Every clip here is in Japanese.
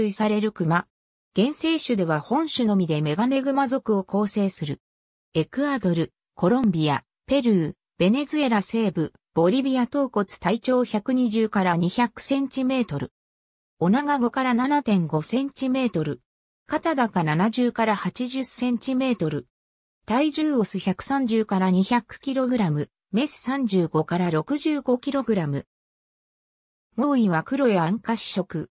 類される熊。原生種では本種のみでメガネグマ族を構成する。エクアドル、コロンビア、ペルー、ベネズエラ西部、ボリビア頭骨体長120から200センチメートル。ナガ5から7.5センチメートル。肩高70から80センチメートル。体重オス130から200キログラム、メス35から65キログラム。猛威は黒や暗褐色。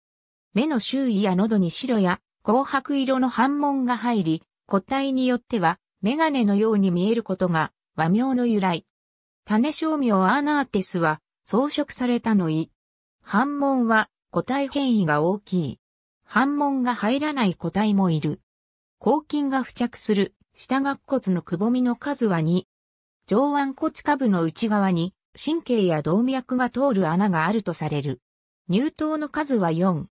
目の周囲や喉に白や紅白色の斑紋が入り、個体によっては、メガネのように見えることが、和名の由来。種商名アーナーテスは、装飾されたのい。斑紋は、個体変異が大きい。斑紋が入らない個体もいる。抗菌が付着する、下顎骨のくぼみの数は2。上腕骨下部の内側に、神経や動脈が通る穴があるとされる。乳頭の数は4。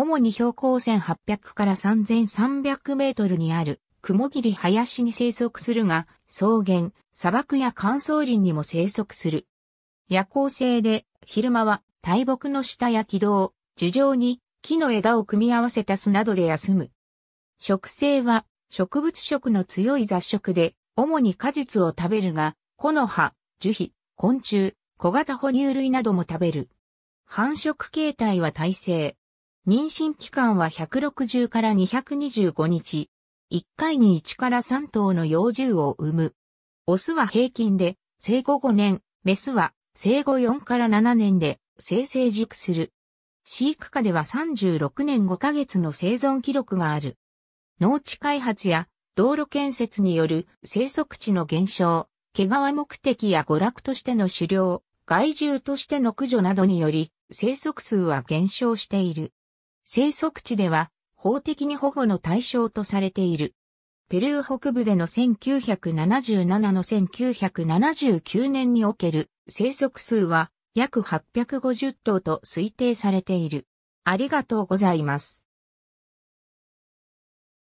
主に標高1800から3300メートルにある雲霧林に生息するが、草原、砂漠や乾燥林にも生息する。夜行性で、昼間は大木の下や軌道、樹上に木の枝を組み合わせた巣などで休む。食性は植物食の強い雑食で、主に果実を食べるが、木の葉、樹皮、昆虫、小型哺乳類なども食べる。繁殖形態は耐性、妊娠期間は160から225日。1回に1から3頭の幼獣を産む。オスは平均で生後5年、メスは生後4から7年で生成熟する。飼育下では36年5ヶ月の生存記録がある。農地開発や道路建設による生息地の減少、毛皮目的や娯楽としての狩猟、害獣としての駆除などにより、生息数は減少している。生息地では法的に保護の対象とされている。ペルー北部での1977の1979年における生息数は約850頭と推定されている。ありがとうございます。